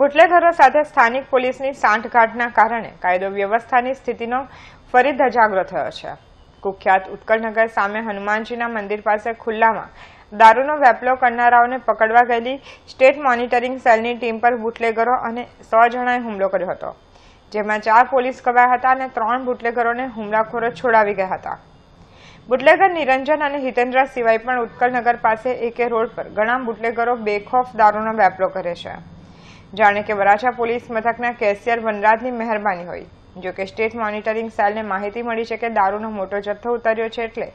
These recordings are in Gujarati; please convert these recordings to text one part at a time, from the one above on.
બુટલેગરો સાથે સ્થાનિક પોલીસની સાંઠગાંઠના કારણે કાયદો વ્યવસ્થાની સ્થિતિનો ફરી ધજાગરો થયો છે કુખ્યાત ઉત્કળનગર સામે હનુમાનજીના મંદિર પાસે ખુલ્લામાં દારૂનો વેપલો કરનારાઓને પકડવા ગયેલી સ્ટેટ મોનિટરિંગ સેલની ટીમ પર બુટલેગરો અને સો જણાએ હુમલો કર્યો હતો જેમાં ચાર પોલીસ કવાયા હતા અને ત્રણ બુટલેગરોને હુમલાખોરો છોડાવી ગયા હતા બુટલેગર નિરંજન અને હિતેન્દ્ર સિવાય પણ ઉત્કળનગર પાસે એકે રોડ પર ઘણા બુટલેગરો બેખોફ દારૂનો વેપલો કરે છે જાણે કે વરાછા પોલીસ મથકના કેસિયર વનરાજની મહેરબાની હોય જો કે સ્ટેટ મોનિટરિંગ સેલને માહિતી મળી છે કે દારૂનો મોટો જથ્થો ઉતર્યો છે એટલે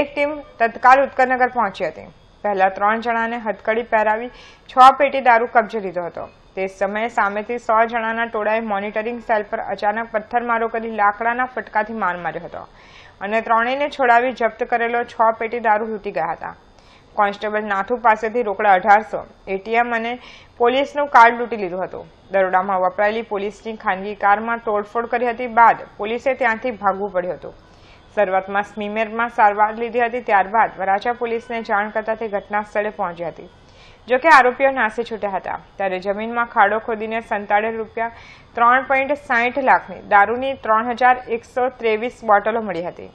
એક ટીમ તત્કાલ ઉત્કરનગર પહોંચી હતી પહેલા ત્રણ જણાને હથકડી પહેરાવી છ પેટી દારૂ કબજે લીધો હતો તે સમયે સામેથી સો જણાના ટોળાએ મોનિટરિંગ સેલ પર અચાનક પથ્થરમારો કરી લાકડાના ફટકાથી માર માર્યો હતો અને ત્રણેયને છોડાવી જપ્ત કરેલો છ પેટી દારૂ લૂંટી ગયા હતા કોન્સ્ટેબલ નાથુ પાસેથી રોકડા અઢારસો એટીએમ અને પોલીસનું કાર્ડ લૂંટી લીધું હતું દરોડામાં વપરાયેલી પોલીસની ખાનગી કારમાં તોડફોડ કરી હતી બાદ પોલીસે ત્યાંથી ભાગવું પડ્યું હતું શરૂઆતમાં સ્મીમેરમાં સારવાર લીધી હતી ત્યારબાદ વરાછા પોલીસને જાણ કરતાં ઘટનાસ્થળે પહોંચી હતી જોકે આરોપીઓ નાસી છૂટ્યા હતા ત્યારે જમીનમાં ખાડો ખોદીને સંતાડેલ રૂપિયા ત્રણ પોઈન્ટ સાહીઠ લાખની દારૂની ત્રણ હજાર એકસો ત્રેવીસ બોટલો મળી હતી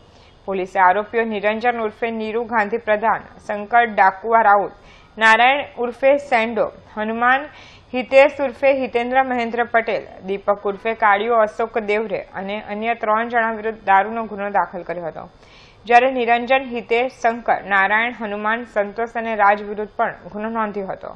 પોલીસે આરોપીઓ નિરંજન ઉર્ફે નીરુ ગાંધી પ્રધાન શંકર ડાકુઆ રાઉત નારાયણ ઉર્ફે સેન્ડો હનુમાન હિતેશ ઉર્ફે હિતેન્દ્ર મહેન્દ્ર પટેલ દીપક ઉર્ફે કાળીઓ અશોક દેવરે અને અન્ય ત્રણ જણા વિરુદ્ધ દારૂનો ગુનો દાખલ કર્યો હતો જ્યારે નિરંજન હિતેશ શંકર નારાયણ હનુમાન સંતોષ અને રાજ વિરુદ્ધ પણ ગુનો નોંધ્યો હતો